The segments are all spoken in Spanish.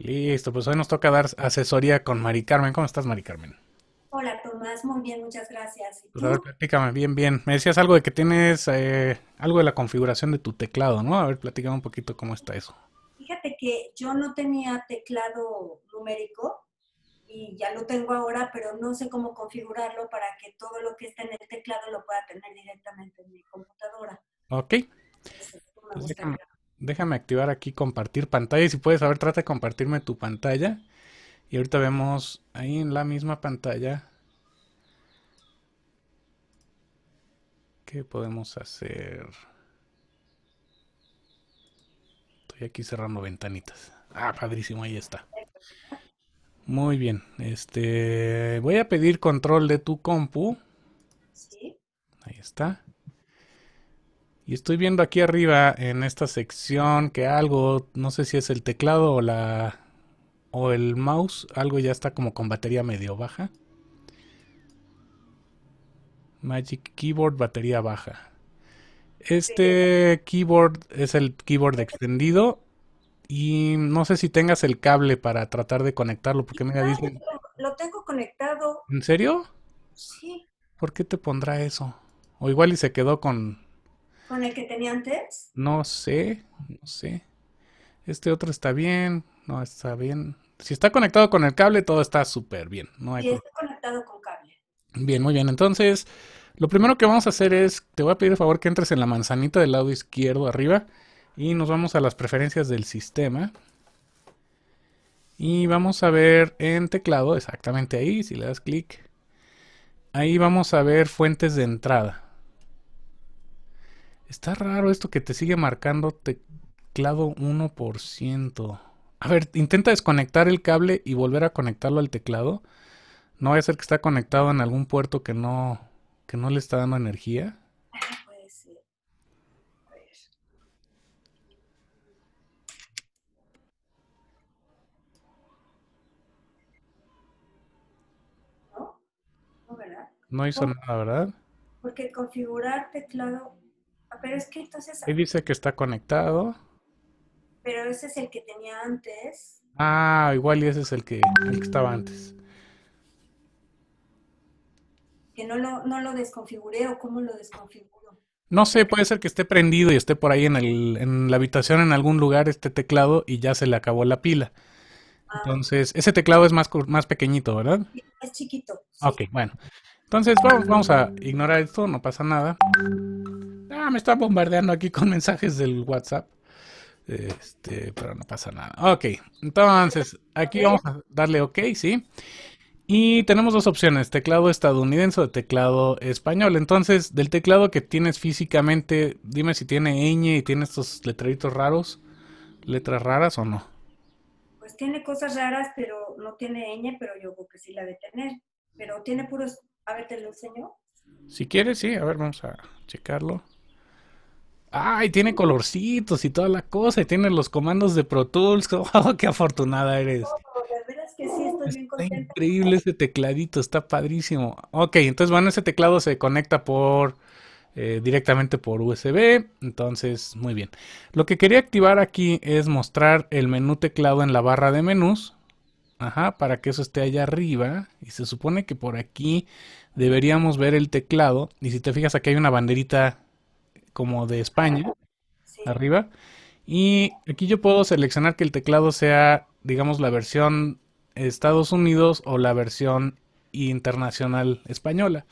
Listo, pues hoy nos toca dar asesoría con Mari Carmen. ¿Cómo estás, Mari Carmen? Hola, Tomás, muy bien, muchas gracias. Pues a ver, platícame, bien, bien. Me decías algo de que tienes eh, algo de la configuración de tu teclado, ¿no? A ver, platícame un poquito cómo está eso. Fíjate que yo no tenía teclado numérico y ya lo tengo ahora, pero no sé cómo configurarlo para que todo lo que está en el teclado lo pueda tener directamente en mi computadora. Ok. Pues Déjame activar aquí compartir pantalla. si puedes a ver, trata de compartirme tu pantalla. Y ahorita vemos ahí en la misma pantalla qué podemos hacer. Estoy aquí cerrando ventanitas. Ah, padrísimo, ahí está. Muy bien. Este, voy a pedir control de tu compu. Sí. Ahí está. Y estoy viendo aquí arriba en esta sección que algo, no sé si es el teclado o la o el mouse, algo ya está como con batería medio baja. Magic Keyboard, batería baja. Este keyboard es el keyboard extendido y no sé si tengas el cable para tratar de conectarlo porque mira Lo tengo conectado. ¿En serio? Sí. ¿Por qué te pondrá eso? O igual y se quedó con ¿Con el que tenía antes? No sé, no sé. Este otro está bien, no está bien. Si está conectado con el cable, todo está súper bien. No hay está conectado con cable. Bien, muy bien. Entonces, lo primero que vamos a hacer es, te voy a pedir favor que entres en la manzanita del lado izquierdo arriba y nos vamos a las preferencias del sistema. Y vamos a ver en teclado, exactamente ahí, si le das clic. Ahí vamos a ver fuentes de entrada. Está raro esto que te sigue marcando teclado 1%. A ver, intenta desconectar el cable y volver a conectarlo al teclado. No vaya a ser que está conectado en algún puerto que no, no le está dando energía. No hizo nada, ¿verdad? Porque configurar teclado pero es que entonces... Ahí dice que está conectado. Pero ese es el que tenía antes. Ah, igual y ese es el que, el que estaba antes. Que no lo, no lo desconfiguré o cómo lo desconfiguro. No sé, puede ser que esté prendido y esté por ahí en, el, en la habitación en algún lugar este teclado y ya se le acabó la pila. Ah. Entonces, ese teclado es más, más pequeñito, ¿verdad? Es chiquito. Ok, bueno. Entonces vamos, vamos a ignorar esto, no pasa nada me está bombardeando aquí con mensajes del WhatsApp. Este, pero no pasa nada. Ok, entonces aquí vamos a darle OK, ¿sí? Y tenemos dos opciones, teclado estadounidense o teclado español. Entonces, del teclado que tienes físicamente, dime si tiene ñ y tiene estos letreritos raros, letras raras o no. Pues tiene cosas raras, pero no tiene ñ, pero yo creo que sí la de tener. Pero tiene puros, a ver, te lo enseño. Si quieres, sí, a ver, vamos a checarlo. Ay, tiene colorcitos y toda la cosa, y tiene los comandos de Pro Tools. Oh, ¡Qué afortunada eres! es increíble ese tecladito, está padrísimo. Ok, entonces, bueno, ese teclado se conecta por eh, directamente por USB. Entonces, muy bien. Lo que quería activar aquí es mostrar el menú teclado en la barra de menús. Ajá, para que eso esté allá arriba. Y se supone que por aquí deberíamos ver el teclado. Y si te fijas, aquí hay una banderita como de España, arriba. Y aquí yo puedo seleccionar que el teclado sea, digamos, la versión Estados Unidos o la versión internacional española.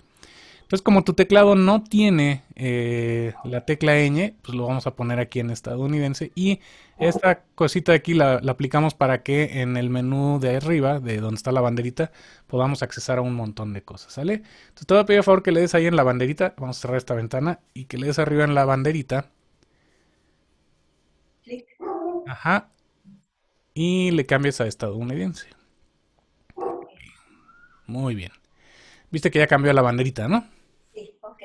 Entonces, como tu teclado no tiene eh, la tecla ñ, pues lo vamos a poner aquí en estadounidense. Y esta cosita de aquí la, aplicamos para que en el menú de arriba, de donde está la banderita, podamos accesar a un montón de cosas, ¿sale? Entonces te voy a pedir a favor que le des ahí en la banderita, vamos a cerrar esta ventana, y que le des arriba en la banderita. Ajá. Y le cambias a estadounidense. Muy bien. Viste que ya cambió la banderita, ¿no? Sí, ok.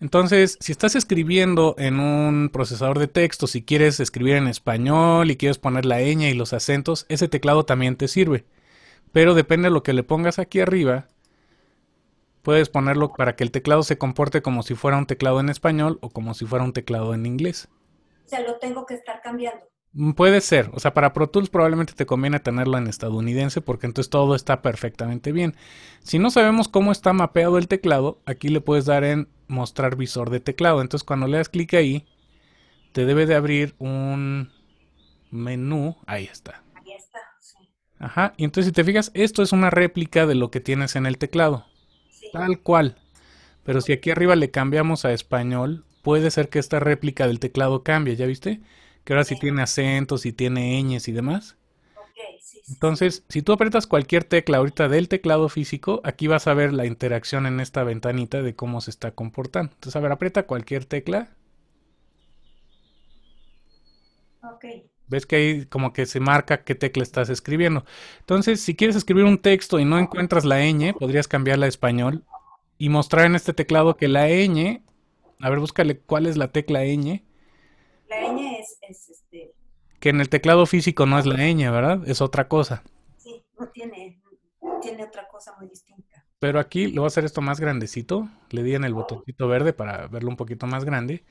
Entonces, si estás escribiendo en un procesador de texto, si quieres escribir en español y quieres poner la ñ y los acentos, ese teclado también te sirve. Pero depende de lo que le pongas aquí arriba, puedes ponerlo para que el teclado se comporte como si fuera un teclado en español o como si fuera un teclado en inglés. O sea, lo tengo que estar cambiando. Mm, puede ser, o sea, para Pro Tools probablemente te conviene tenerlo en estadounidense porque entonces todo está perfectamente bien. Si no sabemos cómo está mapeado el teclado, aquí le puedes dar en mostrar visor de teclado. Entonces cuando le das clic ahí, te debe de abrir un menú, ahí está, Ajá, y entonces si te fijas, esto es una réplica de lo que tienes en el teclado, tal cual. Pero si aquí arriba le cambiamos a español, puede ser que esta réplica del teclado cambie, ¿ya viste? Que ahora sí, tiene acentos y tiene ñes y demás. entonces, si tú aprietas cualquier tecla ahorita del teclado físico, aquí vas a ver la interacción en esta ventanita de cómo se está comportando. Entonces, a ver, aprieta cualquier tecla. Ok. Ves que ahí como que se marca qué tecla estás escribiendo. Entonces, si quieres escribir un texto y no encuentras la ñ, podrías cambiarla a español y mostrar en este teclado que la ñ, a ver, búscale cuál es la tecla ñ. La ñ es, este... Que en el teclado físico no es la ñ, ¿verdad? Es otra cosa. Sí, no tiene, tiene otra cosa muy distinta. Pero aquí lo voy a hacer esto más grandecito. Le di en el botoncito verde para verlo un poquito más grande.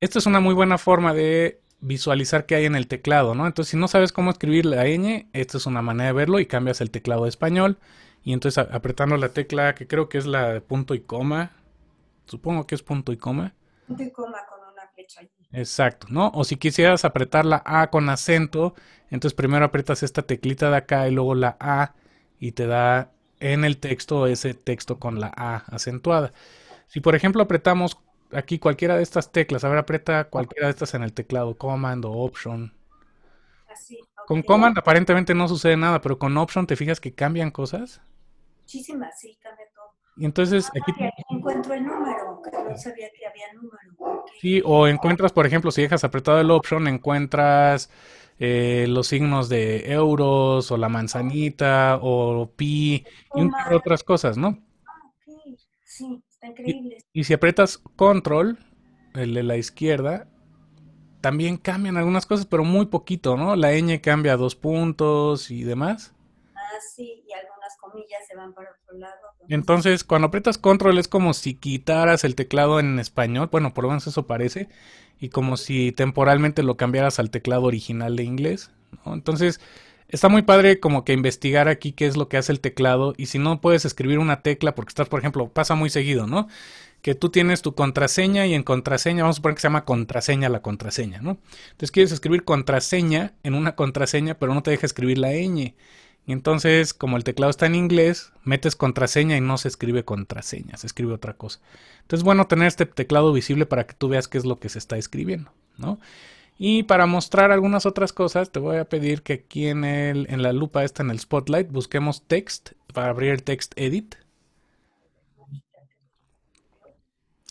Esto es una muy buena forma de visualizar qué hay en el teclado, ¿no? Entonces, si no sabes cómo escribir la ñ, esta es una manera de verlo y cambias el teclado de español. Y entonces apretando la tecla que creo que es la de punto y coma, supongo que es punto y coma. Punto y coma con una flecha Exacto, ¿no? O si quisieras apretar la A con acento, entonces primero aprietas esta teclita de acá y luego la A y te da en el texto ese texto con la A acentuada. Si por ejemplo apretamos aquí cualquiera de estas teclas. A ver, aprieta cualquiera de estas en el teclado, Command o Option. Con Command aparentemente no sucede nada, pero con Option te fijas que cambian cosas. Muchísimas, sí, cambia todo. Y entonces ah, aquí... encuentro el número, que no sabía que había número. Sí, o encuentras, por ejemplo, si dejas apretado el Option, encuentras eh, los signos de euros o la manzanita o pi y un otras cosas, ¿no? Ah, Sí increíble. Y, si aprietas control, el de la izquierda, también cambian algunas cosas, pero muy poquito, ¿no? La ñ cambia dos puntos y demás. Ah, sí, y algunas comillas se van para otro lado. Entonces, cuando aprietas control es como si quitaras el teclado en español, bueno, por lo menos eso parece, y como si temporalmente lo cambiaras al teclado original de inglés, ¿no? Entonces, Está muy padre como que investigar aquí qué es lo que hace el teclado y si no puedes escribir una tecla porque estás, por ejemplo, pasa muy seguido, ¿no? Que tú tienes tu contraseña y en contraseña, vamos a poner que se llama contraseña la contraseña, ¿no? Entonces quieres escribir contraseña en una contraseña pero no te deja escribir la ñ. Y entonces, como el teclado está en inglés, metes contraseña y no se escribe contraseña, se escribe otra cosa. Entonces, bueno, tener este teclado visible para que tú veas qué es lo que se está escribiendo, ¿no? Y para mostrar algunas otras cosas, te voy a pedir que aquí en, en la lupa esta, en el spotlight, busquemos text para abrir el text edit.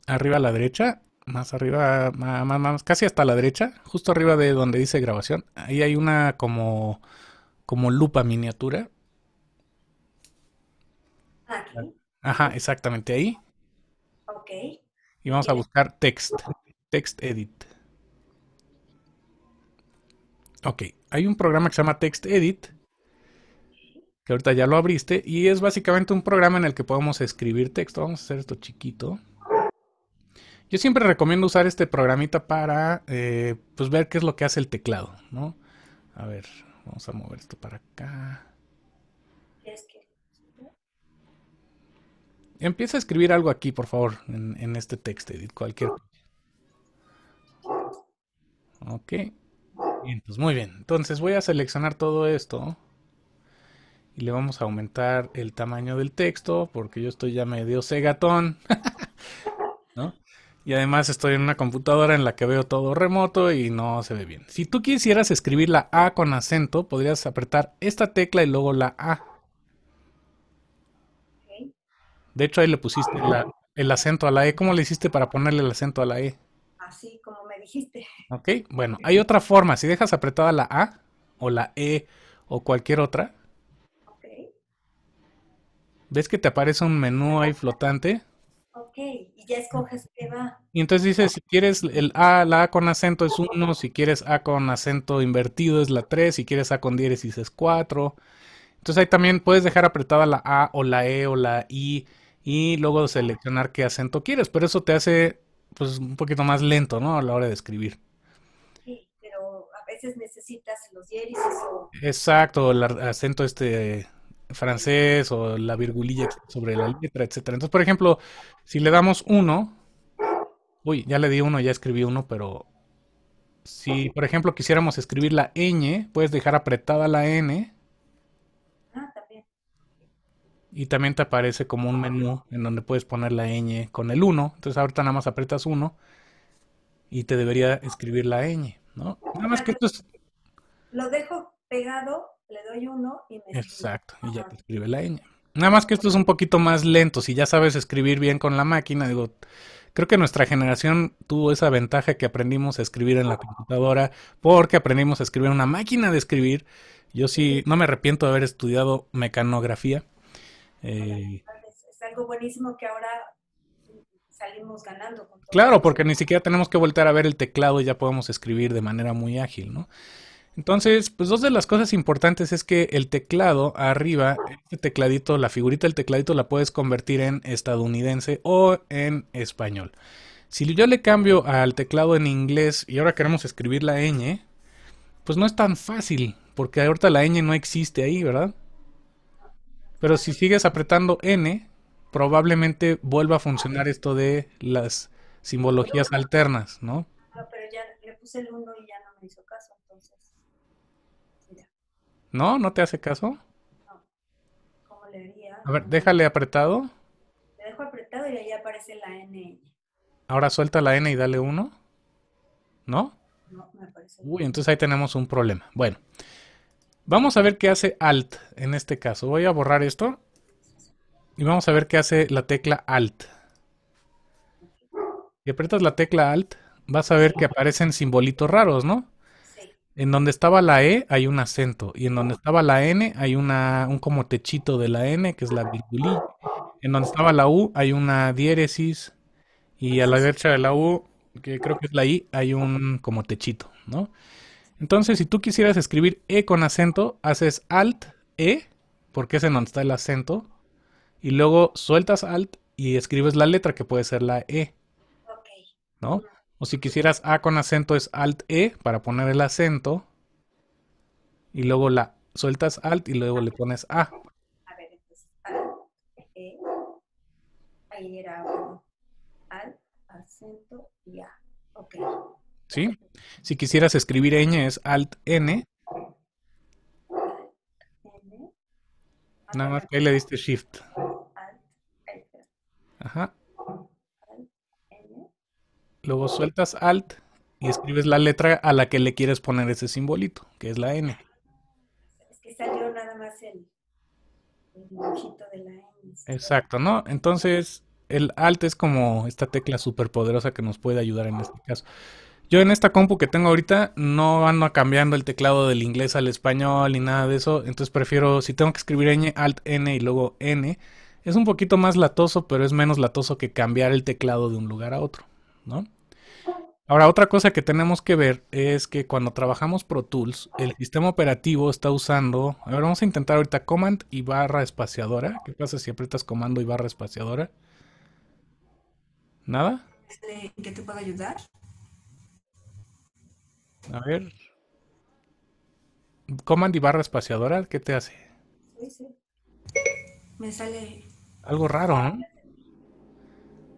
Arriba a la derecha, más arriba, más, más, casi hasta la derecha, justo arriba de donde dice grabación. Ahí hay una como, como lupa miniatura. Aquí. Ajá, exactamente ahí. Ok. Y vamos a buscar text, text edit. Ok, hay un programa que se llama Text Edit, que ahorita ya lo abriste, y es básicamente un programa en el que podemos escribir texto. Vamos a hacer esto chiquito. Yo siempre recomiendo usar este programita para eh, pues ver qué es lo que hace el teclado, ¿no? A ver, vamos a mover esto para acá. Empieza a escribir algo aquí, por favor, en, este texto, edit cualquier. Ah. Ok. Pues muy bien. Entonces voy a seleccionar todo esto. Y le vamos a aumentar el tamaño del texto. Porque yo estoy ya medio segatón. Y además estoy en una computadora en la que veo todo remoto y no se ve bien. Si tú quisieras escribir la A con acento, podrías apretar esta tecla y luego la A. De hecho, ahí le pusiste el acento a la E. ¿Cómo le hiciste para ponerle el acento a la E? Así, dijiste. Ok, bueno, hay otra forma. Si dejas apretada la A o la E o cualquier otra, ¿ves que te aparece un menú ahí flotante? Ok, y ya escoges qué va. Y entonces dices, si quieres el A, la A con acento es 1, si quieres A con acento invertido es la 3, si quieres A con diéresis es 4. Entonces ahí también puedes dejar apretada la A o la E o la I y luego seleccionar qué acento quieres, pero eso te hace pues un poquito más lento, ¿no? A la hora de escribir. Sí, pero a veces necesitas los diéresis o... Exacto, el acento este francés o la virgulilla sobre la letra, etcétera. Entonces, por ejemplo, si le damos uno, uy, ya le di uno, ya escribí uno, pero si, por ejemplo, quisiéramos escribir la ñ, puedes dejar apretada la n y también te aparece como un ah, menú en donde puedes poner la ñ con el 1. Entonces ahorita nada más aprietas 1 y te debería escribir la ñ, ¿no? Nada más que esto es... Lo dejo pegado, le doy 1 y me escribe. Exacto, y ya te escribe la ñ. Nada más que esto es un poquito más lento, si ya sabes escribir bien con la máquina, digo, creo que nuestra generación tuvo esa ventaja que aprendimos a escribir en la computadora porque aprendimos a escribir en una máquina de escribir. Yo sí, no me arrepiento de haber estudiado mecanografía. Eh, es, algo buenísimo que ahora salimos ganando. claro, porque ni siquiera tenemos que volver a ver el teclado y ya podemos escribir de manera muy ágil, ¿no? Entonces, pues dos de las cosas importantes es que el teclado arriba, este tecladito, la figurita del tecladito la puedes convertir en estadounidense o en español. Si yo le cambio al teclado en inglés y ahora queremos escribir la ñ, pues no es tan fácil, porque ahorita la ñ no existe ahí, ¿verdad? Pero si sigues apretando N, probablemente vuelva a funcionar esto de las simbologías alternas, ¿no? No, pero ya le puse el 1 y ya no me hizo caso, entonces. Mira. ¿No? ¿No te hace caso? No. ¿Cómo le diría? A ver, déjale apretado. Le dejo apretado y ahí aparece la N. Ahora suelta la N y dale 1. ¿No? No, me parece. Uy, entonces ahí tenemos un problema. Bueno. Vamos a ver qué hace Alt en este caso. Voy a borrar esto. Y vamos a ver qué hace la tecla Alt. Si aprietas la tecla Alt, vas a ver que aparecen simbolitos raros, ¿no? En donde estaba la E hay un acento. Y en donde estaba la N hay una, un como techito de la N, que es la virgulilla. En donde estaba la U hay una diéresis. Y a la derecha de la U, que creo que es la I, hay un como techito, ¿no? Entonces, si tú quisieras escribir E con acento, haces Alt E, porque es en donde está el acento, y luego sueltas Alt y escribes la letra, que puede ser la E. Ok. ¿No? O si quisieras A con acento, es Alt E para poner el acento, y luego la sueltas Alt y luego le pones A. A ver, entonces, Alt, E, ahí era Alt, acento y A. Ok. ¿sí? Si quisieras escribir ñ es alt n. Nada más que ahí le diste shift. Ajá. Luego sueltas alt y escribes la letra a la que le quieres poner ese simbolito, que es la n. Es que salió nada más dibujito de la n. Exacto, ¿no? Entonces, el alt es como esta tecla poderosa que nos puede ayudar en este caso. Yo en esta compu que tengo ahorita no ando cambiando el teclado del inglés al español ni nada de eso, entonces prefiero, si tengo que escribir ñ, alt n y luego n, es un poquito más latoso, pero es menos latoso que cambiar el teclado de un lugar a otro, ¿no? Ahora, otra cosa que tenemos que ver es que cuando trabajamos Pro Tools, el sistema operativo está usando. A ver, vamos a intentar ahorita Command y barra espaciadora. ¿Qué pasa si aprietas Comando y barra espaciadora? ¿Nada? Este, ¿En qué te puedo ayudar? A ver. Command y barra espaciadora, ¿qué te hace? Me sale. Algo raro, ¿no?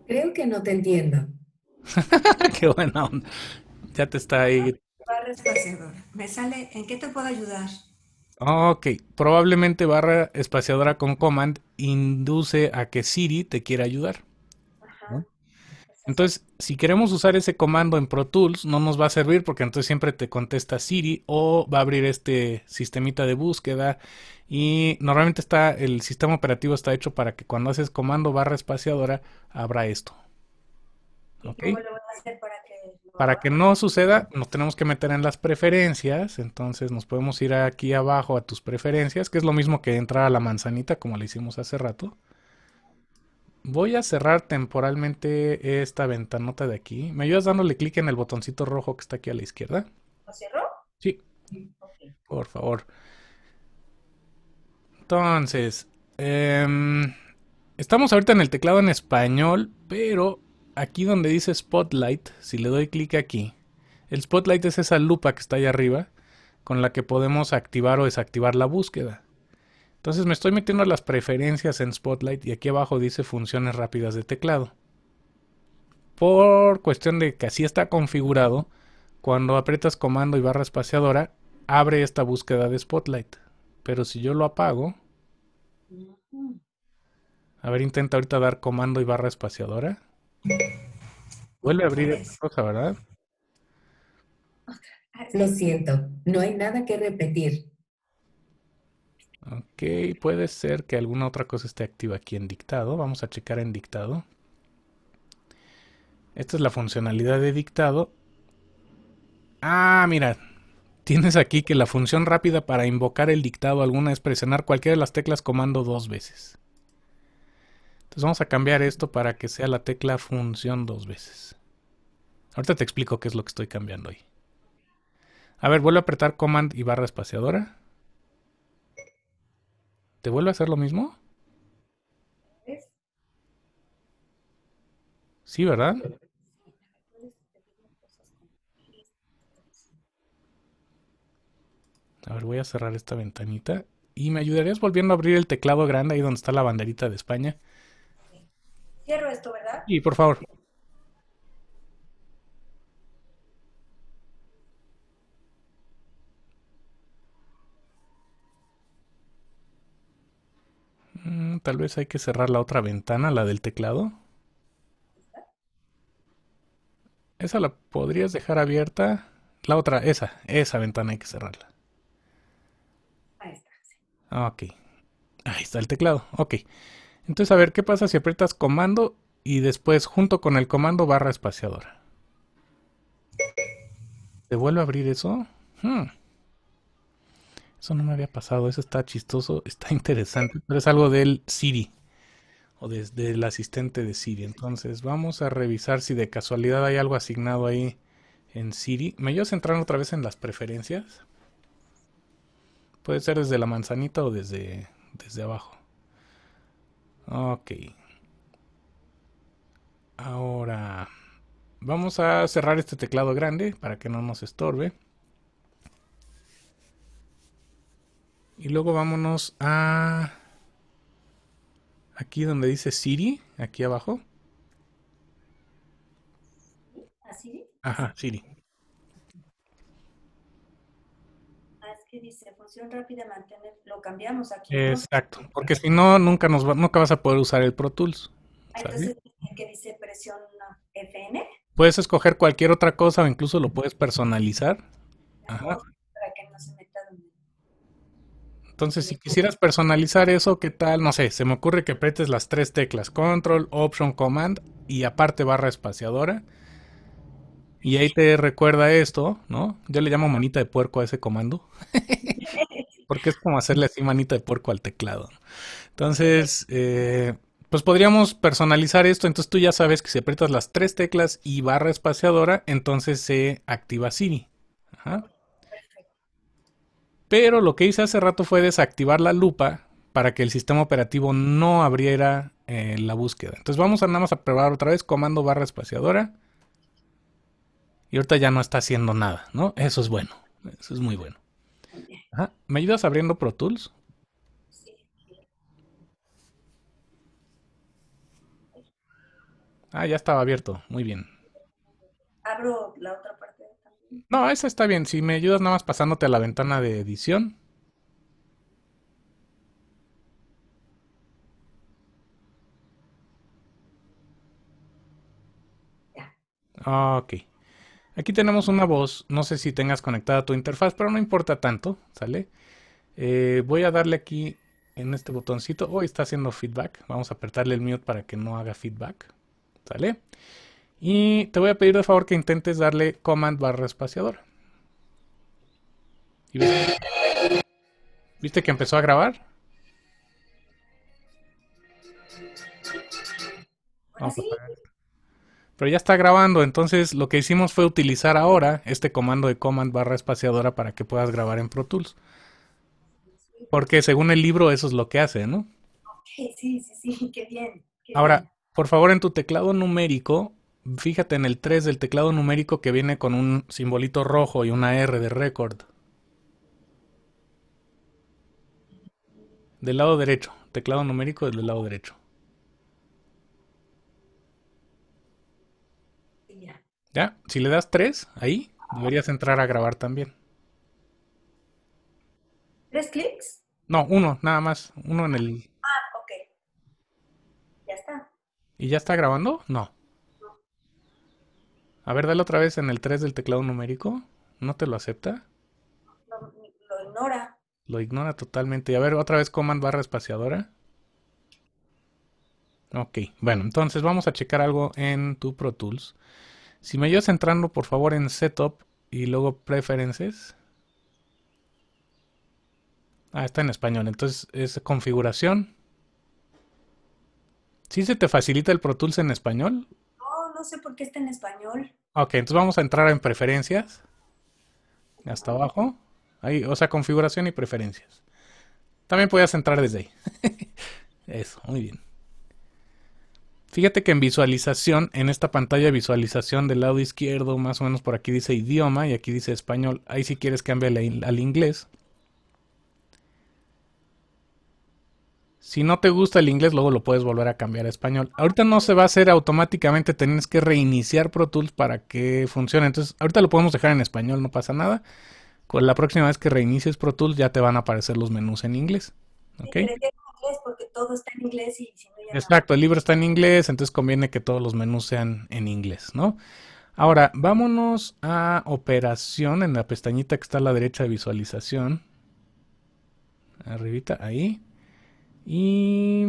Creo que no te entiendo. Qué buena Ya te está ahí. Barra espaciadora. Me sale, ¿en qué te puedo ayudar? Ok, probablemente barra espaciadora con command induce a que Siri te quiera ayudar. Entonces, si queremos usar ese comando en Pro Tools, no nos va a servir porque entonces siempre te contesta Siri o va a abrir este sistemita de búsqueda. Y normalmente está, el sistema operativo está hecho para que cuando haces comando barra espaciadora, abra esto. ¿Cómo lo a hacer para que... para que no suceda, nos tenemos que meter en las preferencias. Entonces nos podemos ir aquí abajo a tus preferencias, que es lo mismo que entrar a la manzanita, como le hicimos hace rato. Voy a cerrar temporalmente esta ventanota de aquí. ¿Me ayudas dándole clic en el botoncito rojo que está aquí a la izquierda? ¿Lo cierro? Sí. Por favor. Entonces, em, estamos ahorita en el teclado en español, pero aquí donde dice Spotlight, si le doy clic aquí, el Spotlight es esa lupa que está ahí arriba con la que podemos activar o desactivar la búsqueda. Entonces me estoy metiendo a las preferencias en Spotlight y aquí abajo dice funciones rápidas de teclado. Por cuestión de que así está configurado, cuando aprietas comando y barra espaciadora, abre esta búsqueda de Spotlight. Pero si yo lo apago... A ver, intenta ahorita dar comando y barra espaciadora. Vuelve a abrir esta cosa, ¿verdad? Lo siento, no hay nada que repetir. Ok, puede ser que alguna otra cosa esté activa aquí en dictado. Vamos a checar en dictado. Esta es la funcionalidad de dictado. Ah, mira. Tienes aquí que la función rápida para invocar el dictado alguna es presionar cualquiera de las teclas comando dos veces. Entonces vamos a cambiar esto para que sea la tecla función dos veces. Ahorita te explico qué es lo que estoy cambiando hoy. A ver, vuelvo a apretar command y barra espaciadora. ¿Te vuelve a hacer lo mismo? Sí, ¿verdad? Pues, a ver, voy a cerrar esta ventanita. ¿Y me ayudarías volviendo a abrir el teclado grande ahí donde está la banderita de España? Cierro esto, ¿verdad? Sí, por favor. Tal vez hay que cerrar la otra ventana, la del teclado. Esa la podrías dejar abierta. La otra, esa, esa ventana hay que cerrarla. Ahí está, sí. Ah, ok. Ahí está el teclado. Ok. Entonces, a ver, ¿qué pasa si aprietas comando y después junto con el comando barra espaciadora? ¿Se vuelve a abrir eso? Hmm. Eso no me había pasado, eso está chistoso, está interesante, pero es algo del Siri o desde el asistente de Siri. Entonces vamos a revisar si de casualidad hay algo asignado ahí en Siri. Me voy a centrar otra vez en las preferencias. Puede ser desde la manzanita o desde, desde abajo. Ok. Ahora vamos a cerrar este teclado grande para que no nos estorbe. Y luego vámonos a... Aquí donde dice Siri, aquí abajo. ¿A Siri? Ajá, Siri. Ah, es que dice función rápida mantener, lo cambiamos aquí. Exacto, porque si no, nunca, nos nunca vas a poder usar el Pro Tools. entonces, que dice presión FN? Puedes escoger cualquier otra cosa o incluso lo puedes personalizar. Ajá. Entonces, si quisieras personalizar eso, ¿qué tal? No sé, se me ocurre que apretes las tres teclas, control, option, command y aparte barra espaciadora. Y ahí te recuerda esto, ¿no? Yo le llamo manita de puerco a ese comando. Porque es como hacerle así manita de puerco al teclado. Entonces, eh, pues podríamos personalizar esto. Entonces tú ya sabes que si aprietas las tres teclas y barra espaciadora, entonces se activa Siri. Ajá. Pero lo que hice hace rato fue desactivar la lupa para que el sistema operativo no abriera eh, la búsqueda. Entonces vamos a nada más a probar otra vez comando barra espaciadora. Y ahorita ya no está haciendo nada, ¿no? Eso es bueno. Eso es muy bueno. ¿Me ayudas abriendo Pro Tools? Ah, ya estaba abierto. Muy bien. Abro la otra parte. No, esa está bien. Si me ayudas nada más pasándote a la ventana de edición. Ah, ok. Aquí tenemos una voz. No sé si tengas conectada tu interfaz, pero no importa tanto, ¿sale? Eh, voy a darle aquí en este botoncito. Hoy está haciendo feedback. Vamos a apretarle el mute para que no haga feedback. ¿Sale? Y te voy a pedir de favor que intentes darle command barra espaciadora. ¿Viste que empezó a grabar? Vamos Pero ya está grabando, entonces lo que hicimos fue utilizar ahora este comando de command barra espaciadora para que puedas grabar en Pro Tools. Porque según el libro eso es lo que hace, ¿no? Sí, sí, sí, qué bien. ahora, por favor en tu teclado numérico fíjate en el 3 del teclado numérico que viene con un simbolito rojo y una R de record. Del lado derecho, teclado numérico del lado derecho. ¿Ya? Si le das 3, ahí, deberías entrar a grabar también. ¿Tres clics? No, uno, nada más. Uno en el... Ah, ok. Ya está. ¿Y ya está grabando? No. A ver, dale otra vez en el 3 del teclado numérico. ¿No te lo acepta? Lo, ignora. Lo ignora totalmente. Y a ver, otra vez command barra espaciadora. Ok, bueno, entonces vamos a checar algo en tu Pro Tools. Si me ayudas entrando, por favor, en Setup y luego Preferences. Ah, está en español, entonces es configuración. ¿Sí se te facilita el Pro Tools en español no sé por qué está en español. Ok, entonces vamos a entrar en preferencias. Hasta abajo. Ahí, o sea, configuración y preferencias. También puedes entrar desde ahí. Eso, muy bien. Fíjate que en visualización, en esta pantalla de visualización del lado izquierdo, más o menos por aquí dice idioma y aquí dice español. Ahí si quieres cambia al inglés. Si no te gusta el inglés, luego lo puedes volver a cambiar a español. Ahorita no se va a hacer automáticamente, Tienes que reiniciar Pro Tools para que funcione. Entonces, ahorita lo podemos dejar en español, no pasa nada. Con la próxima vez que reinicies Pro Tools ya te van a aparecer los menús en inglés. ¿Okay? Exacto, el libro está en inglés, entonces conviene que todos los menús sean en inglés, ¿no? Ahora, vámonos a operación en la pestañita que está a la derecha de visualización. Arribita, ahí. Y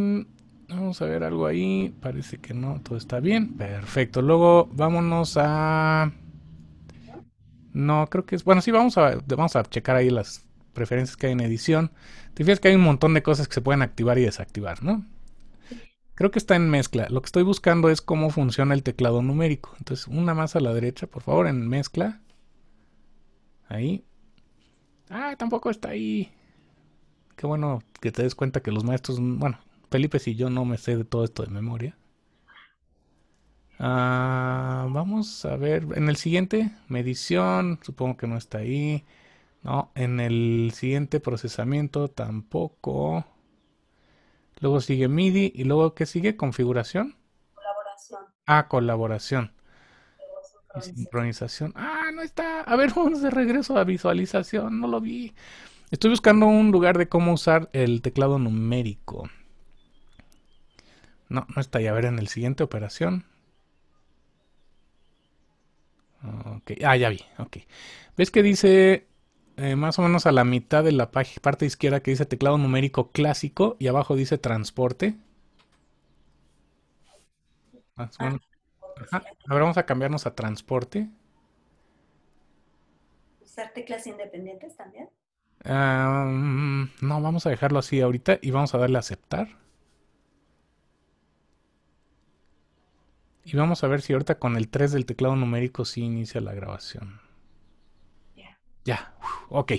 vamos a ver algo ahí. Parece que no, todo está bien. Perfecto. Luego vámonos a... No, creo que es... Bueno, sí, vamos a, vamos a checar ahí las preferencias que hay en edición. Te fijas que hay un montón de cosas que se pueden activar y desactivar, ¿no? Creo que está en mezcla. Lo que estoy buscando es cómo funciona el teclado numérico. Entonces, una más a la derecha, por favor, en mezcla. Ahí. Ah, tampoco está ahí qué bueno que te des cuenta que los maestros, bueno, Felipe si yo no me sé de todo esto de memoria. Ah, vamos a ver, en el siguiente, medición, supongo que no está ahí. No, en el siguiente procesamiento tampoco. Luego sigue MIDI y luego ¿qué sigue? Configuración. Colaboración. Ah, colaboración. Sincronización. sincronización. Ah, no está. A ver, vamos de regreso a visualización, no lo vi. Estoy buscando un lugar de cómo usar el teclado numérico. No, no está. Ya ver en el siguiente operación. Okay. Ah, ya vi. Ok. ¿Ves que dice eh, más o menos a la mitad de la parte izquierda que dice teclado numérico clásico y abajo dice transporte? Ahora vamos a cambiarnos a transporte. ¿Usar teclas independientes también? no, vamos a dejarlo así ahorita y vamos a darle a aceptar. Y vamos a ver si ahorita con el 3 del teclado numérico sí inicia la grabación. Ya, ok.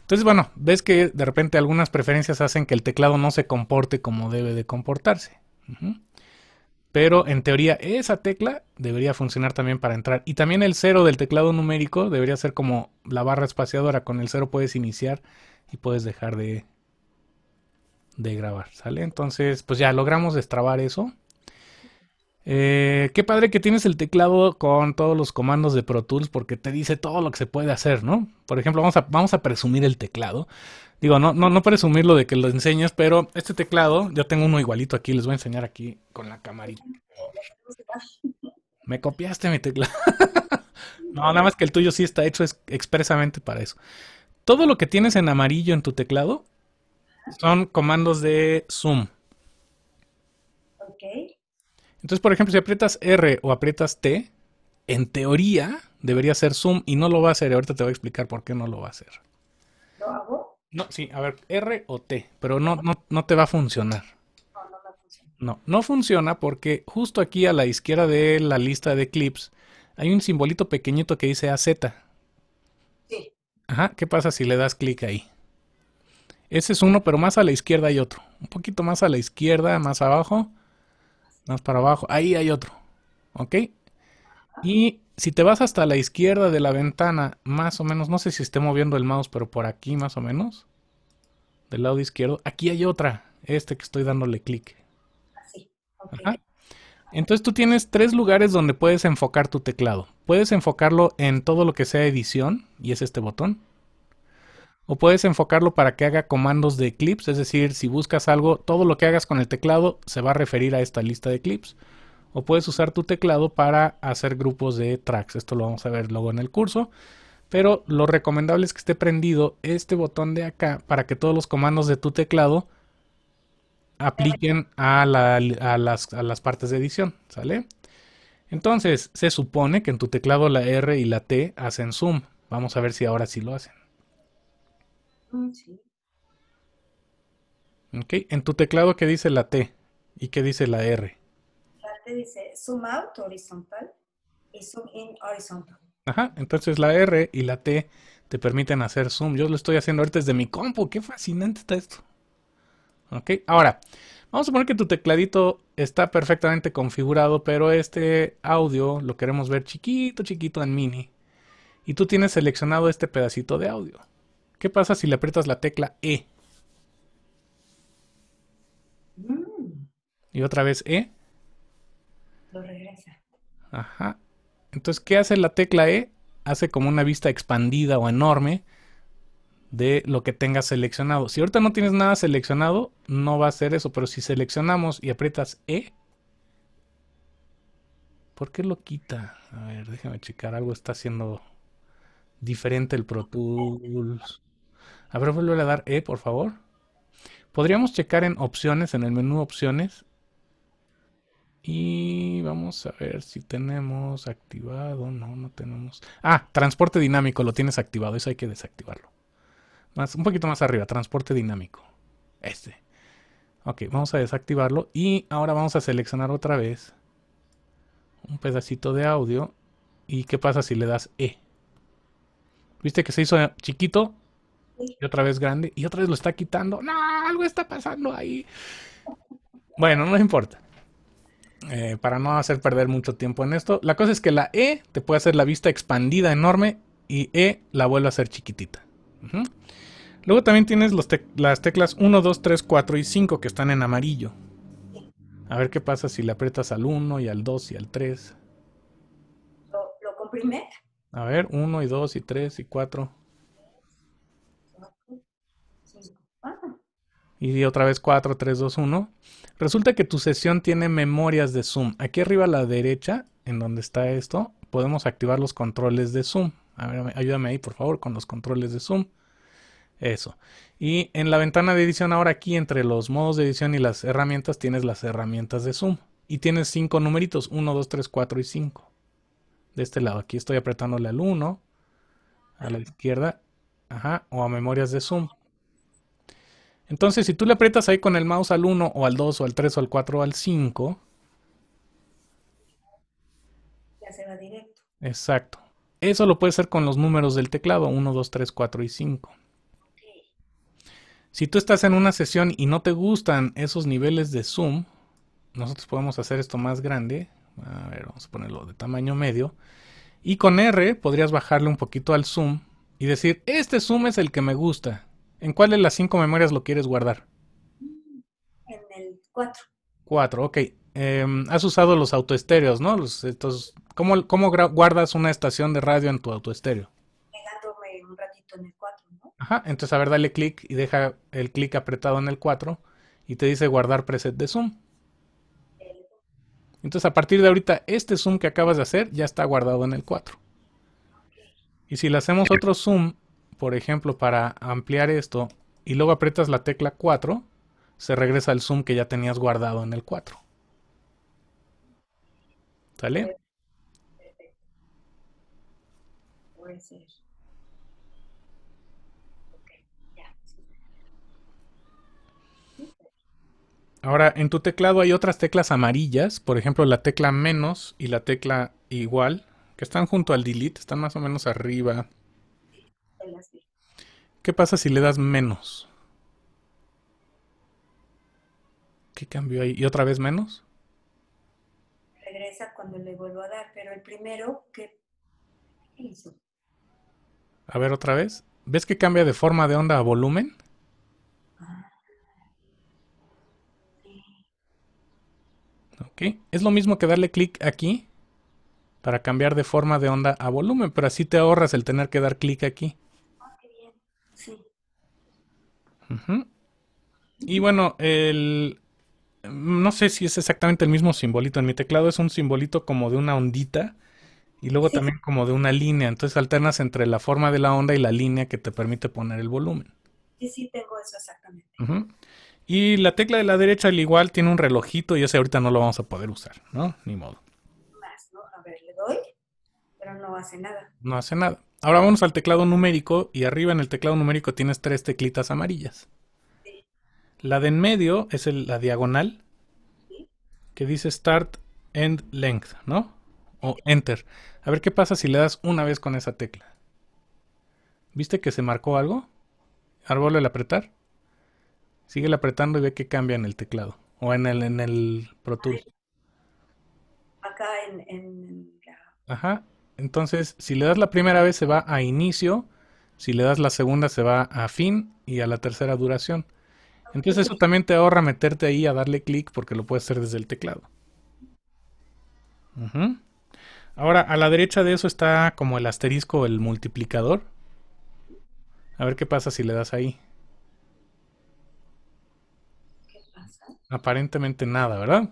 Entonces, bueno, ves que de repente algunas preferencias hacen que el teclado no se comporte como debe de comportarse. Pero en teoría esa tecla debería funcionar también para entrar. Y también el cero del teclado numérico debería ser como la barra espaciadora. Con el cero puedes iniciar y puedes dejar de, de grabar. ¿Sale? Entonces, pues ya logramos destrabar eso. Eh, qué padre que tienes el teclado con todos los comandos de Pro Tools porque te dice todo lo que se puede hacer, ¿no? Por ejemplo, vamos vamos a presumir el teclado. Digo, no, no, no presumir lo de que lo enseñes, pero este teclado, yo tengo uno igualito aquí, les voy a enseñar aquí con la camarita. Me copiaste mi teclado. no, nada más que el tuyo sí está hecho expresamente para eso. Todo lo que tienes en amarillo en tu teclado son comandos de zoom. Ok. Entonces, por ejemplo, si aprietas R o aprietas T, en teoría debería ser zoom y no lo va a hacer. Ahorita te voy a explicar por qué no lo va a hacer. ¿Lo hago? No, sí, a ver, R o T, pero no, no, no te va a funcionar. No, no, funciona. funciona porque justo aquí a la izquierda de la lista de clips hay un simbolito pequeñito que dice AZ. Sí. Ajá, ¿qué pasa si le das clic ahí? Ese es uno, pero más a la izquierda hay otro. Un poquito más a la izquierda, más abajo, más para abajo. Ahí hay otro. ¿Ok? Y si te vas hasta la izquierda de la ventana, más o menos, no sé si esté moviendo el mouse, pero por aquí más o menos, del lado izquierdo, aquí hay otra, este que estoy dándole clic. Ah, Entonces tú tienes tres lugares donde puedes enfocar tu teclado. Puedes enfocarlo en todo lo que sea edición, y es este botón. O puedes enfocarlo para que haga comandos de clips, es decir, si buscas algo, todo lo que hagas con el teclado se va a referir a esta lista de clips o puedes usar tu teclado para hacer grupos de tracks. Esto lo vamos a ver luego en el curso. Pero lo recomendable es que esté prendido este botón de acá para que todos los comandos de tu teclado apliquen a, las, partes de edición. ¿Sale? Entonces, se supone que en tu teclado la R y la T hacen zoom. Vamos a ver si ahora sí lo hacen. Mm, sí. en tu teclado que dice la T y que dice la R te dice zoom out horizontal y zoom in horizontal. Ajá, entonces la R y la T te permiten hacer zoom. Yo lo estoy haciendo ahorita desde mi compu. Qué fascinante está esto. Ok, ahora, vamos a poner que tu tecladito está perfectamente configurado, pero este audio lo queremos ver chiquito, chiquito en mini. Y tú tienes seleccionado este pedacito de audio. ¿Qué pasa si le aprietas la tecla E? Mm. Y otra vez E. Ajá. Entonces, ¿qué hace la tecla E? Hace como una vista expandida o enorme de lo que tengas seleccionado. Si ahorita no tienes nada seleccionado, no va a ser eso. Pero si seleccionamos y aprietas E, ¿por qué lo quita? A ver, déjame checar. Algo está haciendo diferente el Pro Tools. A ver, vuelve a dar E, por favor. Podríamos checar en opciones, en el menú opciones, y vamos a ver si tenemos activado. No, no tenemos. Ah, transporte dinámico lo tienes activado. Eso hay que desactivarlo. Más, un poquito más arriba, transporte dinámico. Este. Ok, vamos a desactivarlo. Y ahora vamos a seleccionar otra vez un pedacito de audio. ¿Y qué pasa si le das E? ¿Viste que se hizo chiquito? Y otra vez grande. Y otra vez lo está quitando. No, algo está pasando ahí. Bueno, no importa. Eh, para no hacer perder mucho tiempo en esto. La cosa es que la E te puede hacer la vista expandida enorme y E la vuelve a hacer chiquitita. Luego también tienes las teclas 1, 2, 3, 4 y 5 que están en amarillo. A ver qué pasa si le aprietas al 1 y al 2 y al 3. ¿Lo, lo comprime? A ver, 1 y 2 y 3 y 4. y otra vez 4, 3, 2, 1. Resulta que tu sesión tiene memorias de zoom. Aquí arriba a la derecha, en donde está esto, podemos activar los controles de zoom. ayúdame ahí, por favor, con los controles de zoom. Eso. Y en la ventana de edición, ahora aquí entre los modos de edición y las herramientas, tienes las herramientas de zoom. Y tienes cinco numeritos, 1, 2, 3, 4 y 5. De este lado, aquí estoy apretándole al 1, a la izquierda, ajá, o a memorias de zoom. Entonces, si tú le aprietas ahí con el mouse al 1 o al 2 o al 3 o al 4 o al 5. Ya se va directo. Exacto. Eso lo puedes hacer con los números del teclado, 1, 2, 3, 4 y 5. Si tú estás en una sesión y no te gustan esos niveles de zoom, nosotros podemos hacer esto más grande. A ver, vamos a ponerlo de tamaño medio. Y con R podrías bajarle un poquito al zoom y decir, este zoom es el que me gusta. ¿En cuál de las cinco memorias lo quieres guardar? En el 4. 4, ok. Em, has usado los autoestéreos, ¿no? Los, estos, ¿Cómo, guardas una estación de radio en tu autoestéreo? Pegándome un ratito en el 4, ¿no? Ajá, entonces a ver, dale clic y deja el clic apretado en el 4 y te dice guardar preset de zoom. Entonces a partir de ahorita este zoom que acabas de hacer ya está guardado en el 4. Y si le hacemos otro zoom por ejemplo, para ampliar esto y luego aprietas la tecla 4, se regresa al zoom que ya tenías guardado en el 4. ¿Sale? Puede ser. Ahora, en tu teclado hay otras teclas amarillas, por ejemplo, la tecla menos y la tecla igual, que están junto al delete, están más o menos arriba ¿Qué pasa si le das menos? ¿Qué cambio ahí? ¿Y otra vez menos? Regresa cuando le vuelvo a dar, pero el primero, ¿qué hizo? A ver otra vez. ¿Ves que cambia de forma de onda a volumen? Ok. Es lo mismo que darle clic aquí para cambiar de forma de onda a volumen, pero así te ahorras el tener que dar clic aquí. Y bueno, el... No sé si es exactamente el mismo simbolito. En mi teclado es un simbolito como de una ondita y luego también como de una línea. Entonces alternas entre la forma de la onda y la línea que te permite poner el volumen. Sí, sí, tengo eso exactamente. Y la tecla de la derecha al igual tiene un relojito y ese ahorita no lo vamos a poder usar, ¿no? Ni modo. Más, ¿no? A ver, le doy, pero no hace nada. No hace nada. Ahora vamos al teclado numérico y arriba en el teclado numérico tienes tres teclitas amarillas. La de en medio es la diagonal que dice Start End Length, ¿no? O Enter. A ver qué pasa si le das una vez con esa tecla. ¿Viste que se marcó algo? Árbol, el apretar. Sigue apretando y ve que cambia en el teclado o en el, en el Pro Tool. Acá en, Ajá, entonces, si le das la primera vez se va a inicio, si le das la segunda se va a fin y a la tercera duración. Entonces eso también te ahorra meterte ahí a darle clic porque lo puedes hacer desde el teclado. Ahora, a la derecha de eso está como el asterisco, el multiplicador. A ver qué pasa si le das ahí. ¿Qué pasa? Aparentemente nada, ¿verdad?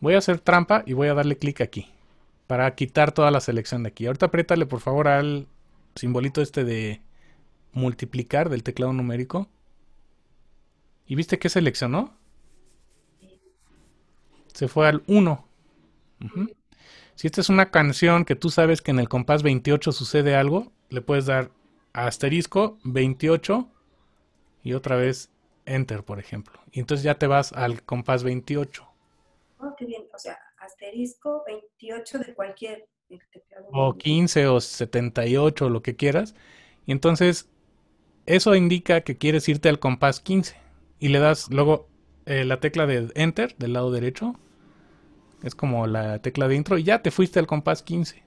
Voy a hacer trampa y voy a darle clic aquí para quitar toda la selección de aquí. Ahorita apriétale por favor al simbolito este de multiplicar del teclado numérico. ¿Y viste qué seleccionó? Se fue al 1. Si esta es una canción que tú sabes que en el compás 28 sucede algo, le puedes dar asterisco 28 y otra vez enter, por ejemplo. Y entonces ya te vas al compás 28. Oh, qué bien. O sea, asterisco 28 de cualquier. Eh, o 15 o 78, lo que quieras. Y entonces, eso indica que quieres irte al compás 15. Y le das luego eh, la tecla de Enter del lado derecho. Es como la tecla de intro. Y ya te fuiste al compás 15.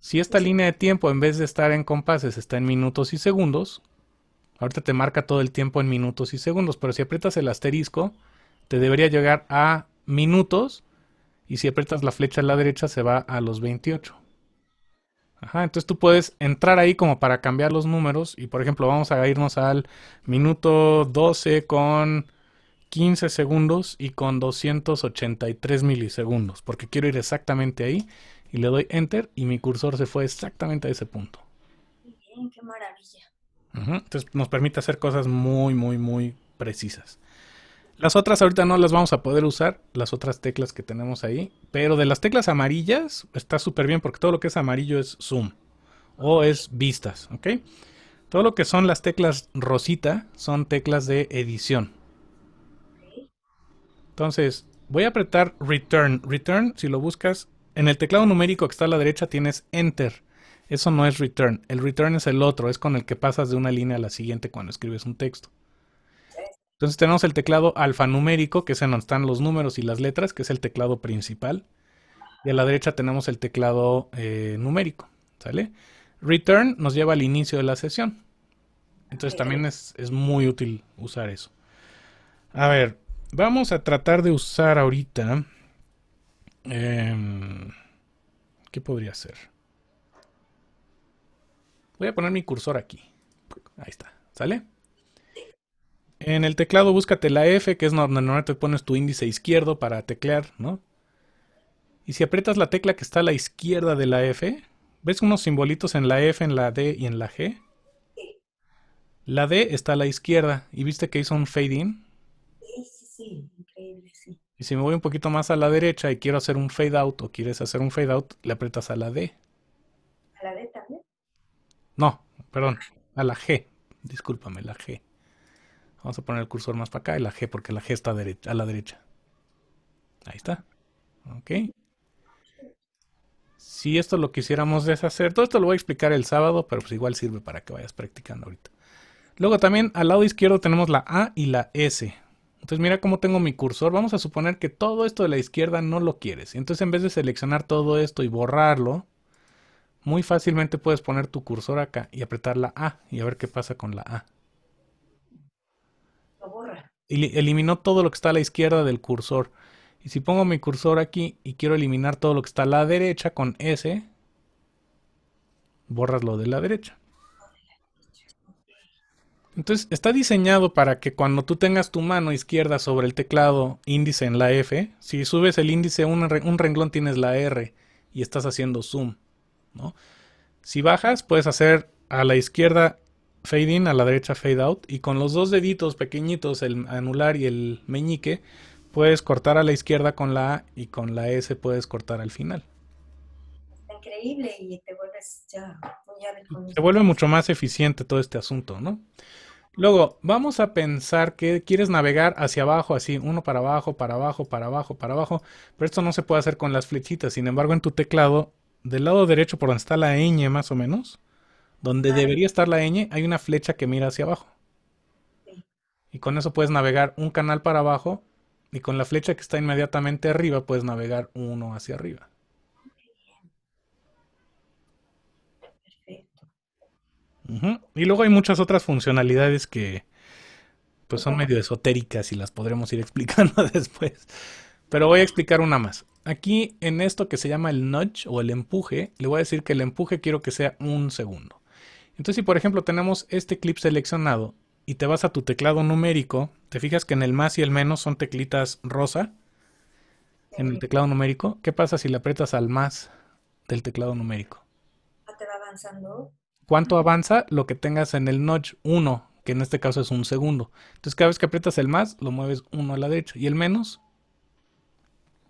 Si esta pues línea de tiempo, en vez de estar en compases, está en minutos y segundos, Ahorita te marca todo el tiempo en minutos y segundos, pero si aprietas el asterisco, te debería llegar a minutos y si apretas la flecha a la derecha se va a los 28. Ajá, entonces tú puedes entrar ahí como para cambiar los números y por ejemplo vamos a irnos al minuto 12 con 15 segundos y con 283 milisegundos porque quiero ir exactamente ahí y le doy enter y mi cursor se fue exactamente a ese punto. Bien, qué maravilla. entonces nos permite hacer cosas muy, muy, muy precisas. Las otras ahorita no las vamos a poder usar, las otras teclas que tenemos ahí. Pero de las teclas amarillas está súper bien porque todo lo que es amarillo es zoom o es vistas, ¿ok? Todo lo que son las teclas rosita son teclas de edición. Entonces, voy a apretar Return. Return, si lo buscas, en el teclado numérico que está a la derecha tienes Enter. Eso no es Return. El Return es el otro, es con el que pasas de una línea a la siguiente cuando escribes un texto. Entonces tenemos el teclado alfanumérico, que es en donde están los números y las letras, que es el teclado principal. Y a la derecha tenemos el teclado eh, numérico, ¿sale? Return nos lleva al inicio de la sesión. Entonces también es, muy útil usar eso. A ver, vamos a tratar de usar ahorita... Em, ¿Qué podría ser? Voy a poner mi cursor aquí. Ahí está. ¿Sale? En el teclado búscate la F, que es donde te pones tu índice izquierdo para teclear, ¿no? Y si aprietas la tecla que está a la izquierda de la F, ¿ves unos simbolitos en la F, en la D y en la G? La D está a la izquierda. ¿Y viste que hizo un fade in? Sí, sí, sí, increíble, sí. Y si me voy un poquito más a la derecha y quiero hacer un fade out o quieres hacer un fade out, le aprietas a la D. ¿A la D también? No, perdón, a la G. Discúlpame, la G. Vamos a poner el cursor más para acá y la G porque la G está a la derecha. Ahí está. Ok. Si esto lo quisiéramos deshacer, todo esto lo voy a explicar el sábado, pero pues igual sirve para que vayas practicando ahorita. Luego también al lado izquierdo tenemos la A y la S. Entonces mira cómo tengo mi cursor. Vamos a suponer que todo esto de la izquierda no lo quieres. Entonces en vez de seleccionar todo esto y borrarlo, muy fácilmente puedes poner tu cursor acá y apretar la A y a ver qué pasa con la A eliminó todo lo que está a la izquierda del cursor. Y si pongo mi cursor aquí y quiero eliminar todo lo que está a la derecha con S, borras lo de la derecha. Entonces está diseñado para que cuando tú tengas tu mano izquierda sobre el teclado índice en la F, si subes el índice un, un renglón tienes la R y estás haciendo zoom. ¿no? Si bajas puedes hacer a la izquierda fade in, a la derecha fade out. Y con los dos deditos pequeñitos, el anular y el meñique, puedes cortar a la izquierda con la A y con la S puedes cortar al final. increíble y te vuelves ya vuelve mucho más eficiente todo este asunto, ¿no? Luego, vamos a pensar que quieres navegar hacia abajo, así, uno para abajo, para abajo, para abajo, para abajo, pero esto no se puede hacer con las flechitas. Sin embargo, en tu teclado, del lado derecho por donde está la ñ más o menos, donde debería estar la ñ, hay una flecha que mira hacia abajo. Y con eso puedes navegar un canal para abajo y con la flecha que está inmediatamente arriba puedes navegar uno hacia arriba. Y luego hay muchas otras funcionalidades que pues son medio esotéricas y las podremos ir explicando después. Pero voy a explicar una más. Aquí en esto que se llama el nudge o el empuje, le voy a decir que el empuje quiero que sea un segundo. Entonces, si por ejemplo tenemos este clip seleccionado y te vas a tu teclado numérico, te fijas que en el más y el menos son teclitas rosa en el teclado numérico. ¿Qué pasa si le aprietas al más del teclado numérico? Ah, ¿Te va avanzando? ¿Cuánto avanza lo que tengas en el notch 1, que en este caso es un segundo? Entonces cada vez que aprietas el más, lo mueves uno a la derecha. ¿Y el menos?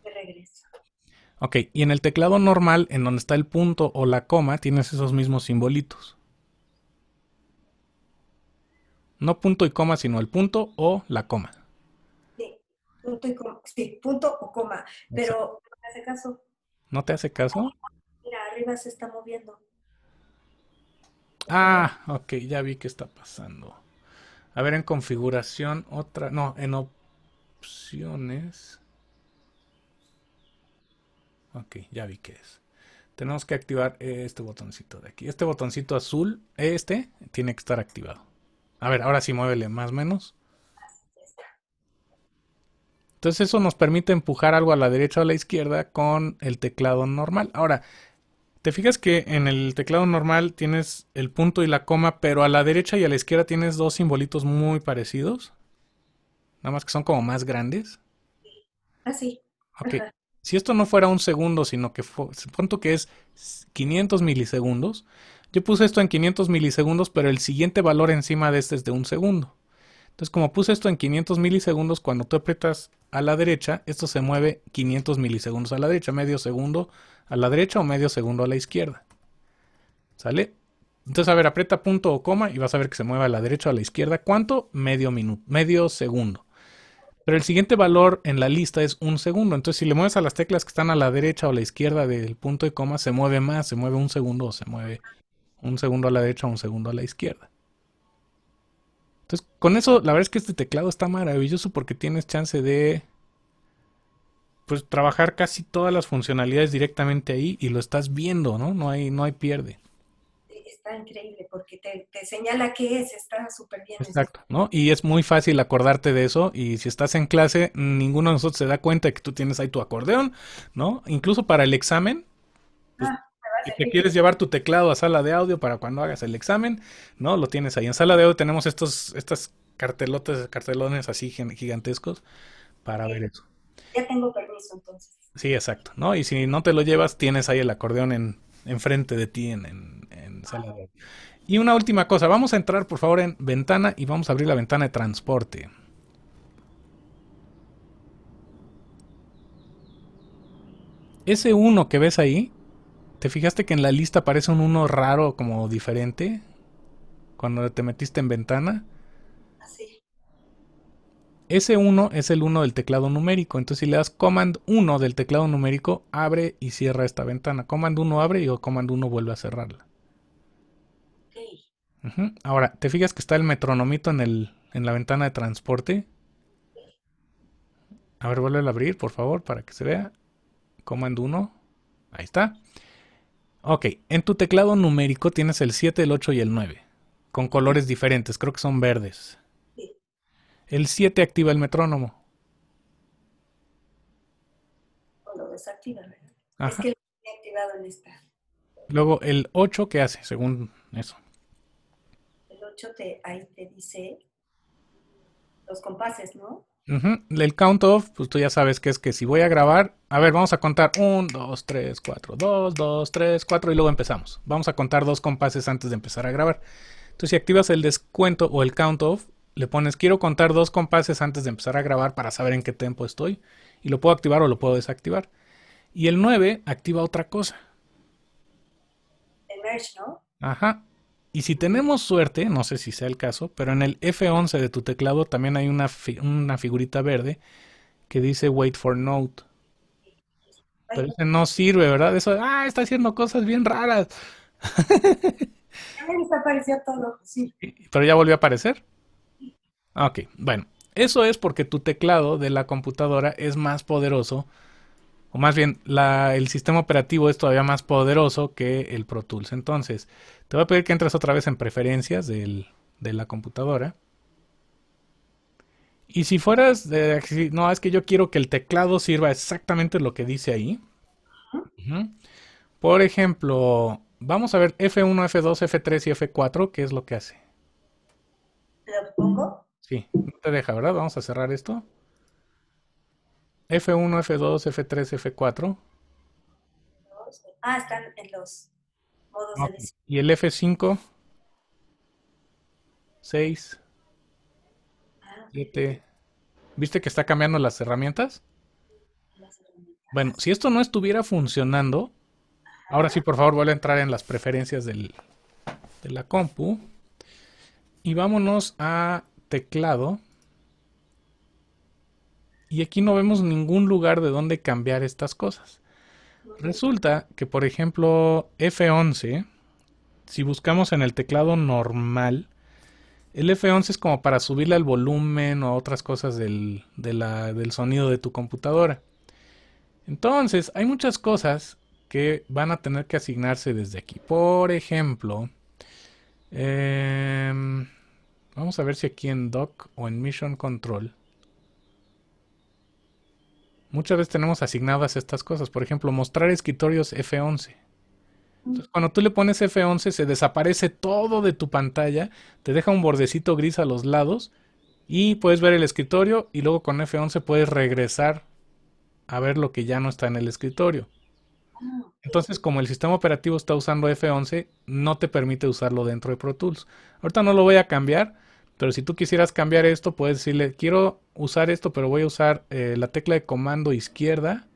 regreso. Ok, y en el teclado normal, en donde está el punto o la coma, tienes esos mismos simbolitos. No punto y coma, sino el punto o la coma. Sí, punto, y coma, sí, punto o coma. Pero no te hace caso. ¿No te hace caso? Mira, arriba se está moviendo. Ah, ok, ya vi qué está pasando. A ver, en configuración, otra. No, en opciones. Ok, ya vi qué es. Tenemos que activar este botoncito de aquí. Este botoncito azul, este, tiene que estar activado. A ver, ahora sí muévele más o menos. Entonces eso nos permite empujar algo a la derecha o a la izquierda con el teclado normal. Ahora, te fijas que en el teclado normal tienes el punto y la coma, pero a la derecha y a la izquierda tienes dos simbolitos muy parecidos. Nada más que son como más grandes. Así. Ah, ok. Si esto no fuera un segundo, sino que fue, que es 500 milisegundos, yo puse esto en 500 milisegundos, pero el siguiente valor encima de este es de un segundo. Entonces, como puse esto en 500 milisegundos, cuando tú aprietas a la derecha, esto se mueve 500 milisegundos a la derecha, medio segundo a la derecha o medio segundo a la izquierda. ¿Sale? Entonces, a ver, aprieta punto o coma y vas a ver que se mueve a la derecha o a la izquierda. ¿Cuánto? Medio minuto, medio segundo. Pero el siguiente valor en la lista es un segundo. Entonces, si le mueves a las teclas que están a la derecha o a la izquierda del punto y coma, se mueve más, se mueve un segundo o se mueve un segundo a la derecha, un segundo a la izquierda. Entonces, con eso, la verdad es que este teclado está maravilloso porque tienes chance de pues trabajar casi todas las funcionalidades directamente ahí y lo estás viendo, ¿no? No hay, no hay pierde. Está increíble porque te, señala qué es, está súper bien. Exacto, ¿no? Y es muy fácil acordarte de eso y si estás en clase, ninguno de nosotros se da cuenta de que tú tienes ahí tu acordeón, ¿no? Incluso para el examen, pues, ah si te quieres llevar tu teclado a sala de audio para cuando hagas el examen, ¿no? Lo tienes ahí. En sala de audio tenemos estos, estas cartelotes, cartelones así gigantescos para ver eso. Ya tengo permiso entonces. Sí, exacto, Y si no te lo llevas, tienes ahí el acordeón en, enfrente de ti en, sala de audio. Y una última cosa, vamos a entrar por favor en ventana y vamos a abrir la ventana de transporte. Ese uno que ves ahí ¿Te fijaste que en la lista aparece un uno raro, como diferente? Cuando te metiste en ventana. Ah, Ese 1 es el 1 del teclado numérico. Entonces, si le das Command 1 del teclado numérico, abre y cierra esta ventana. Command 1 abre y Command 1 vuelve a cerrarla. Ahora, ¿te fijas que está el metronomito en, en la ventana de transporte? A ver, vuelve a abrir, por favor, para que se vea. Command 1. Ahí está. Ok, en tu teclado numérico tienes el 7, el 8 y el 9, con colores diferentes, creo que son verdes. El 7 activa el metrónomo. O lo desactiva, ¿verdad? Ajá. Es que lo he activado en esta. Luego, el 8, ¿qué hace según eso? El 8 te, ahí te dice los compases, ¿no? El count off, pues tú ya sabes que es que si voy a grabar, a ver, vamos a contar 1, 2, 3, 4, 2, 2, 3, 4 y luego empezamos. Vamos a contar dos compases antes de empezar a grabar. Entonces si activas el descuento o el count off, le pones quiero contar dos compases antes de empezar a grabar para saber en qué tiempo estoy. Y lo puedo activar o lo puedo desactivar. Y el 9 activa otra cosa. merge, ¿no? Ajá. Y si tenemos suerte, no sé si sea el caso, pero en el F11 de tu teclado también hay una, una figurita verde que dice Wait for Note. Pero ese no sirve, ¿verdad? Eso, ah, está haciendo cosas bien raras. Ya me desapareció todo, sí. Pero ya volvió a aparecer. Ok, bueno, eso es porque tu teclado de la computadora es más poderoso o más bien, el sistema operativo es todavía más poderoso que el Pro Tools. Entonces, te voy a pedir que entres otra vez en preferencias de la computadora. Y si fueras de... No, es que yo quiero que el teclado sirva exactamente lo que dice ahí. Por ejemplo, vamos a ver F1, F2, F3 y F4, ¿qué es lo que hace? ¿Lo pongo? Sí, no te deja, ¿verdad? Vamos a cerrar esto. F1, F2, F3, F4. Ah, están en los modos Y el F5, 6, 7. ¿Viste que está cambiando las herramientas? Bueno, si esto no estuviera funcionando, ahora sí, por favor, vuelve a entrar en las preferencias de la compu. Y vámonos a teclado. Y aquí no vemos ningún lugar de donde cambiar estas cosas. Resulta que, por ejemplo, F11, si buscamos en el teclado normal, el F11 es como para subirle al volumen o otras cosas del, sonido de tu computadora. Entonces, hay muchas cosas que van a tener que asignarse desde aquí. Por ejemplo, em, vamos a ver si aquí en dock o en Mission Control Muchas veces tenemos asignadas estas cosas. Por ejemplo, mostrar escritorios F11. Entonces, cuando tú le pones F11, se desaparece todo de tu pantalla, te deja un bordecito gris a los lados y puedes ver el escritorio y luego con F11 puedes regresar a ver lo que ya no está en el escritorio. Ah, Entonces, como el sistema operativo está usando F11, no te permite usarlo dentro de Pro Tools. Ahorita no lo voy a cambiar, pero si tú quisieras cambiar esto, puedes decirle, quiero usar esto, pero voy a usar eh, la tecla de comando izquierda.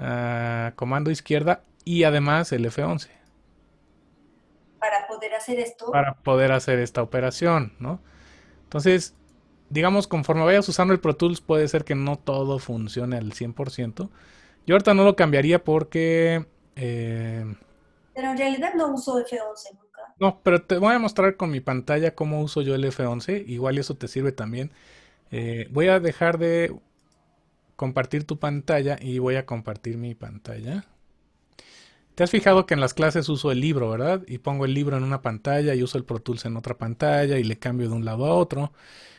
Ah, comando izquierda y además el F11. Para poder hacer esto. Para poder hacer esta operación, ¿no? Entonces, digamos, conforme vayas usando el Pro Tools, puede ser que no todo funcione al 100%. Yo ahorita no lo cambiaría porque... Eh, pero en realidad no uso F11, no, pero te voy a mostrar con mi pantalla cómo uso yo el F11. Igual eso te sirve también. Eh, voy a dejar de compartir tu pantalla y voy a compartir mi pantalla. Te has fijado que en las clases uso el libro, ¿verdad? Y pongo el libro en una pantalla y uso el Pro Tools en otra pantalla y le cambio de un lado a otro.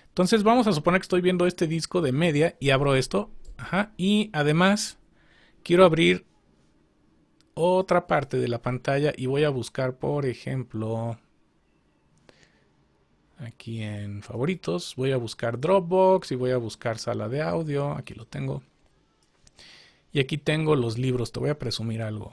Entonces vamos a suponer que estoy viendo este disco de media y abro esto. Ajá. Y además quiero abrir otra parte de la pantalla y voy a buscar, por ejemplo, aquí en favoritos, voy a buscar Dropbox y voy a buscar sala de audio, aquí lo tengo. Y aquí tengo los libros, te voy a presumir algo.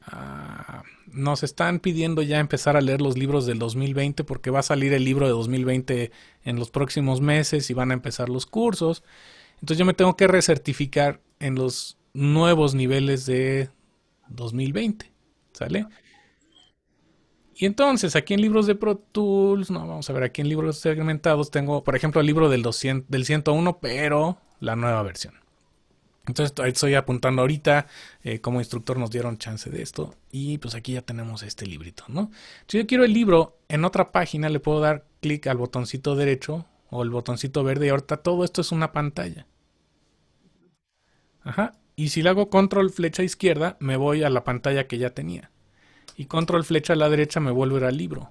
Ah, nos están pidiendo ya empezar a leer los libros del 2020 porque va a salir el libro de 2020 en los próximos meses y van a empezar los cursos. Entonces yo me tengo que recertificar en los nuevos niveles de 2020. ¿Sale? Y entonces, aquí en libros de Pro Tools, no, vamos a ver, aquí en libros segmentados tengo, por ejemplo, el libro del, 101, pero la nueva versión. Entonces, estoy apuntando ahorita, eh, como instructor nos dieron chance de esto, y pues aquí ya tenemos este librito, ¿no? Si yo quiero el libro, en otra página le puedo dar clic al botoncito derecho o el botoncito verde, y ahorita todo esto es una pantalla. Ajá. Y si le hago control flecha izquierda, me voy a la pantalla que ya tenía. Y control flecha a la derecha me vuelvo al libro.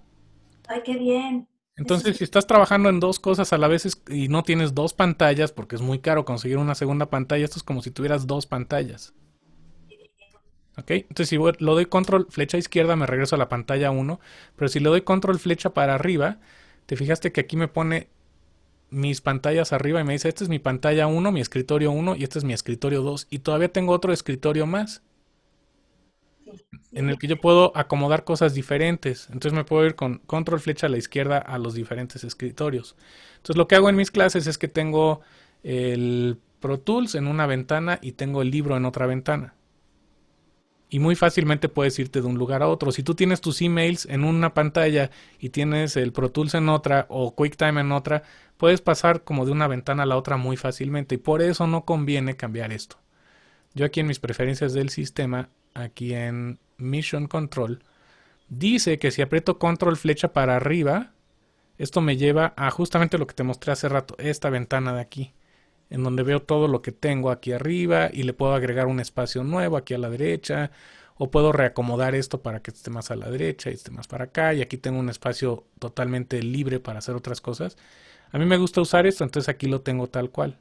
¡Ay, qué bien! Entonces, si estás trabajando en dos cosas a la vez y no tienes dos pantallas, porque es muy caro conseguir una segunda pantalla, esto es como si tuvieras dos pantallas. ¿Ok? Entonces, si le lo doy control flecha izquierda, me regreso a la pantalla 1. Pero si le doy control flecha para arriba, te fijaste que aquí me pone mis pantallas arriba y me dice, esta es mi pantalla 1, mi escritorio 1 y este es mi escritorio 2. Y todavía tengo otro escritorio más en el que yo puedo acomodar cosas diferentes. Entonces me puedo ir con control flecha a la izquierda a los diferentes escritorios. Entonces lo que hago en mis clases es que tengo el Pro Tools en una ventana y tengo el libro en otra ventana y muy fácilmente puedes irte de un lugar a otro. Si tú tienes tus emails en una pantalla y tienes el Pro Tools en otra o QuickTime en otra, puedes pasar como de una ventana a la otra muy fácilmente y por eso no conviene cambiar esto. Yo aquí en mis preferencias del sistema, aquí en Mission Control, dice que si aprieto Control flecha para arriba, esto me lleva a justamente lo que te mostré hace rato, esta ventana de aquí en donde veo todo lo que tengo aquí arriba y le puedo agregar un espacio nuevo aquí a la derecha o puedo reacomodar esto para que esté más a la derecha y esté más para acá y aquí tengo un espacio totalmente libre para hacer otras cosas. A mí me gusta usar esto, entonces aquí lo tengo tal cual.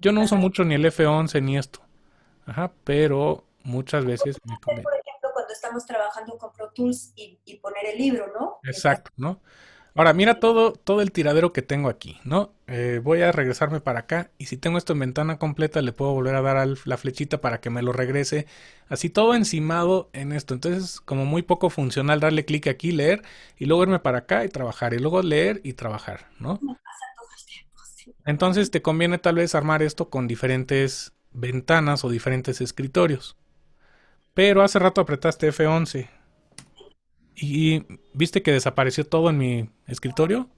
Yo no uso mucho ni el F11 ni esto. Ajá, pero muchas veces me Por ejemplo, cuando estamos trabajando con Pro Tools y poner el libro, ¿no? Exacto, ¿no? Ahora, mira todo, todo el tiradero que tengo aquí, ¿no? Eh, voy a regresarme para acá y si tengo esto en ventana completa le puedo volver a dar la flechita para que me lo regrese. Así todo encimado en esto. Entonces, como muy poco funcional darle clic aquí, leer y luego irme para acá y trabajar y luego leer y trabajar, ¿no? Entonces, te conviene tal vez armar esto con diferentes ventanas o diferentes escritorios. Pero hace rato apretaste F11. Y viste que desapareció todo en mi escritorio.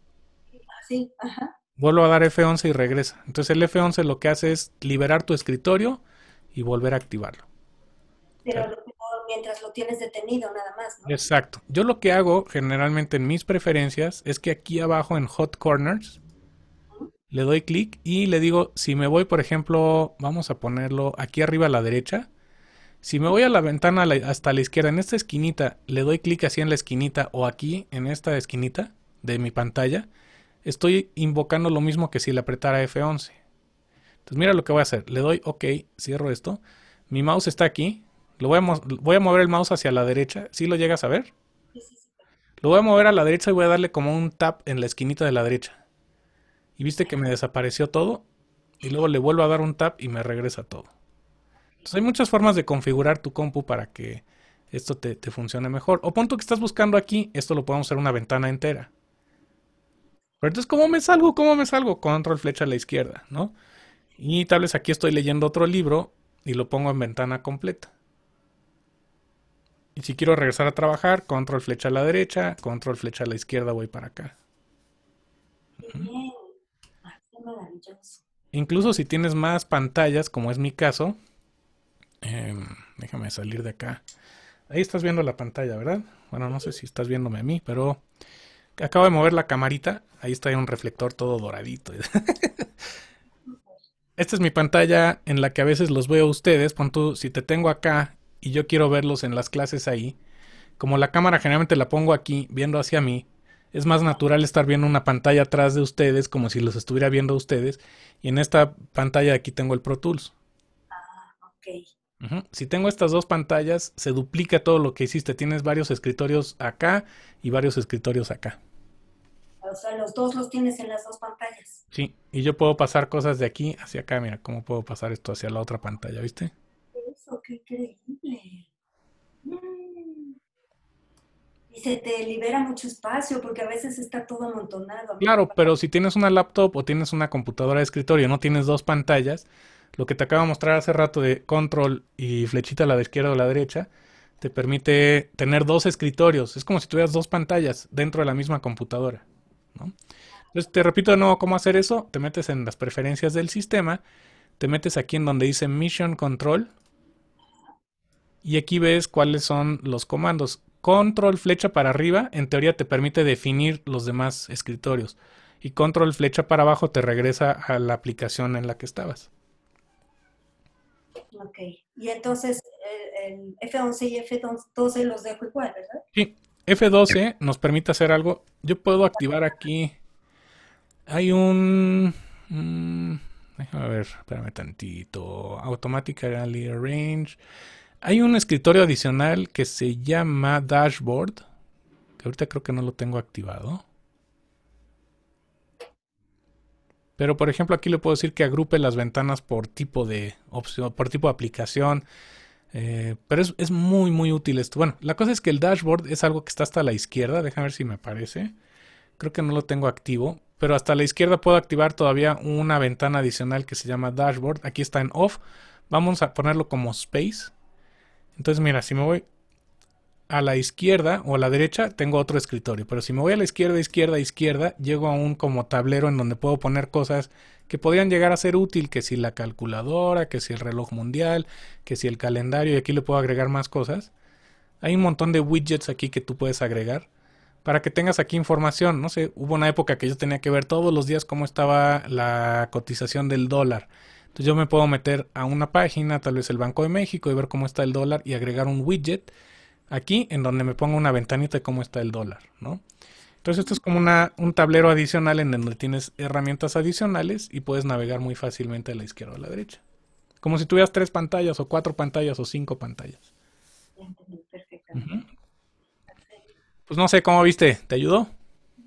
Ah, sí, ajá. Vuelvo a dar F11 y regresa. Entonces el F11 lo que hace es liberar tu escritorio y volver a activarlo. Pero mientras lo tienes detenido nada más, Exacto. Yo lo que hago generalmente en mis preferencias es que aquí abajo en Hot Corners le doy clic y le digo, si me voy, por ejemplo, vamos a ponerlo aquí arriba a la derecha, si me voy a la ventana hasta la izquierda, en esta esquinita, le doy clic así en la esquinita o aquí en esta esquinita de mi pantalla, estoy invocando lo mismo que si le apretara F11. Entonces mira lo que voy a hacer. Le doy OK, cierro esto. Mi mouse está aquí. Lo voy a, mover el mouse hacia la derecha. ¿Sí lo llegas a ver? Lo voy a mover a la derecha y voy a darle como un tap en la esquinita de la derecha. Y viste que me desapareció todo. Y luego le vuelvo a dar un tap y me regresa todo. Entonces, hay muchas formas de configurar tu compu para que esto te, funcione mejor. O punto que estás buscando aquí, esto lo podemos hacer una ventana entera. Pero entonces, ¿cómo me salgo? ¿Cómo me salgo? Control flecha a la izquierda, ¿no? Y tal vez aquí estoy leyendo otro libro y lo pongo en ventana completa. Y si quiero regresar a trabajar, control flecha a la derecha, control flecha a la izquierda, voy para acá. Ah, Incluso si tienes más pantallas, como es mi caso, Em, déjame salir de acá. Ahí estás viendo la pantalla, ¿verdad? Bueno, no sé si estás viéndome a mí, pero acabo de mover la camarita. Ahí está un reflector todo doradito. Esta es mi pantalla en la que a veces los veo a ustedes. Pon si te tengo acá y yo quiero verlos en las clases ahí, como la cámara generalmente la pongo aquí viendo hacia mí, es más natural estar viendo una pantalla atrás de ustedes como si los estuviera viendo a ustedes. Y en esta pantalla aquí tengo el Pro Tools. Ah, ok. Si tengo estas dos pantallas, se duplica todo lo que hiciste. Tienes varios escritorios acá y varios escritorios acá. O sea, los dos los tienes en las dos pantallas. Sí, y yo puedo pasar cosas de aquí hacia acá. Mira, ¿cómo puedo pasar esto hacia la otra pantalla, viste? Eso, qué increíble. Mm. Y se te libera mucho espacio porque a veces está todo amontonado. Claro, pero si tienes una laptop o tienes una computadora de escritorio, no tienes dos pantallas, lo que te acabo de mostrar hace rato de control y flechita a la de izquierda o a la derecha, te permite tener dos escritorios. Es como si tuvieras dos pantallas dentro de la misma computadora. Entonces, te repito de nuevo cómo hacer eso. Te metes en las preferencias del sistema. Te metes aquí en donde dice Mission Control. Y aquí ves cuáles son los comandos. Control flecha para arriba, en teoría te permite definir los demás escritorios. Y control flecha para abajo te regresa a la aplicación en la que estabas. Ok. Y entonces eh, el, F11 y F12 los dejo igual, ¿verdad? Sí. F12 nos permite hacer algo. Yo puedo activar aquí. Hay un. Mmm, déjame ver, espérame tantito. Automatically Arrange. Hay un escritorio adicional que se llama Dashboard. Que ahorita creo que no lo tengo activado. Pero por ejemplo aquí le puedo decir que agrupe las ventanas por tipo de opción, por tipo de aplicación. Eh, pero es, es, muy muy útil esto. Bueno, la cosa es que el dashboard es algo que está hasta la izquierda. Déjame ver si me aparece. Creo que no lo tengo activo. Pero hasta la izquierda puedo activar todavía una ventana adicional que se llama dashboard. Aquí está en off. Vamos a ponerlo como space. Entonces mira, si me voy a la izquierda o a la derecha tengo otro escritorio, pero si me voy a la izquierda, izquierda, izquierda, llego a un como tablero en donde puedo poner cosas que podrían llegar a ser útil, que si la calculadora, que si el reloj mundial, que si el calendario, y aquí le puedo agregar más cosas. Hay un montón de widgets aquí que tú puedes agregar para que tengas aquí información. No sé, hubo una época que yo tenía que ver todos los días cómo estaba la cotización del dólar. Entonces yo me puedo meter a una página, tal vez el Banco de México, y ver cómo está el dólar y agregar un widget aquí en donde me pongo una ventanita de cómo está el dólar, ¿no? Entonces esto es como una, un tablero adicional en donde tienes herramientas adicionales y puedes navegar muy fácilmente a la izquierda o a la derecha. Como si tuvieras tres pantallas o cuatro pantallas o cinco pantallas. perfectamente. Pues no sé, ¿cómo viste? ¿Te ayudó?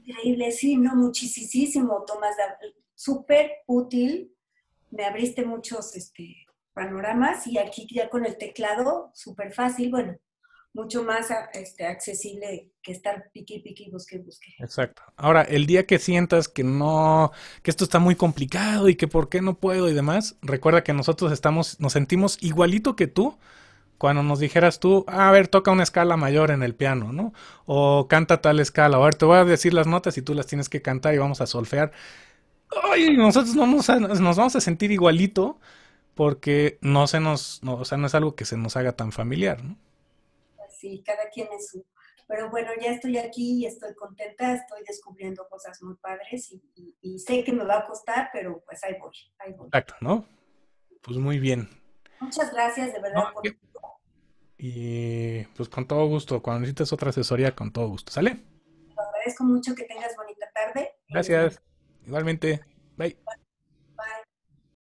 Increíble, sí, no, muchísimo, Tomás. Súper útil. Me abriste muchos este, panoramas y aquí ya con el teclado, súper fácil. Bueno, mucho más este, accesible que estar piqui, piqui, busque, busque. Exacto. Ahora, el día que sientas que no, que esto está muy complicado y que por qué no puedo y demás, recuerda que nosotros estamos, nos sentimos igualito que tú cuando nos dijeras tú, ah, a ver, toca una escala mayor en el piano, ¿no? O canta tal escala, o a ver, te voy a decir las notas y tú las tienes que cantar y vamos a solfear. Ay, nosotros nos vamos a sentir igualito porque no se nos, o sea, no es algo que se nos haga tan familiar, ¿no? Sí, cada quien es su... Pero bueno, ya estoy aquí y estoy contenta, estoy descubriendo cosas muy padres y, sé que me va a costar, pero pues ahí voy, ahí voy. Exacto, ¿no? Pues muy bien. Muchas gracias, de verdad. Y pues con todo gusto, cuando necesites otra asesoría, con todo gusto, ¿sale? Te agradezco mucho que tengas bonita tarde. Gracias. Igualmente. Bye.